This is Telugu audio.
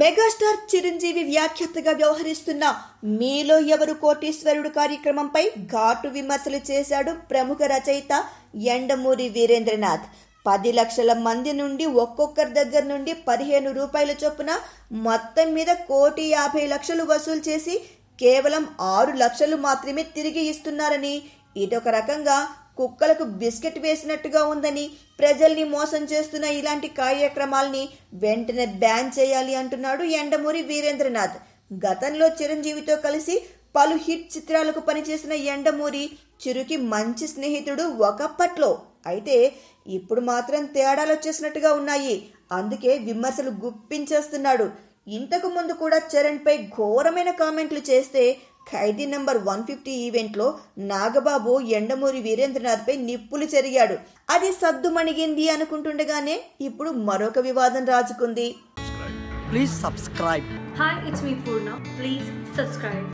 మెగాస్టార్ చిరంజీవి వ్యాఖ్యాతగా వ్యవహరిస్తున్న మీలో ఎవరు కోటీశ్వరుడు కార్యక్రమంపై ఘాటు విమర్శలు చేశాడు ప్రముఖ రచయిత ఎండమూరి వీరేంద్రనాథ్ పది లక్షల మంది నుండి ఒక్కొక్కరి దగ్గర నుండి పదిహేను రూపాయల చొప్పున మొత్తం మీద కోటి యాభై లక్షలు వసూలు చేసి కేవలం ఆరు లక్షలు మాత్రమే తిరిగి ఇస్తున్నారని ఇదొక రకంగా కుక్కలకు బిస్కెట్ వేసినట్టుగా ఉందని ప్రజల్ని మోసం చేస్తున్న ఇలాంటి కార్యక్రమాల్ని వెంటనే బ్యాన్ చేయాలి అంటున్నాడు ఎండమూరి వీరేంద్రనాథ్ గతంలో చిరంజీవితో కలిసి పలు హిట్ చిత్రాలకు పనిచేసిన ఎండమూరి చిరుకి మంచి స్నేహితుడు ఒకప్పట్లో అయితే ఇప్పుడు మాత్రం తేడాలు వచ్చేసినట్టుగా ఉన్నాయి అందుకే విమర్శలు గుప్పించేస్తున్నాడు ఇంతకు ముందు కూడా చరణ్పై ఘోరమైన కామెంట్లు చేస్తే ఖైదీ నంబర్ వన్ ఫిఫ్టీ ఈవెంట్లో నాగబాబు ఎండమూరి వీరేంద్రనాథ్పై నిప్పులు చెరిగాడు అది సద్దుమణిగింది అనుకుంటుండగానే ఇప్పుడు మరొక వివాదం రాజుకుంది please subscribe hi it's me Purna please subscribe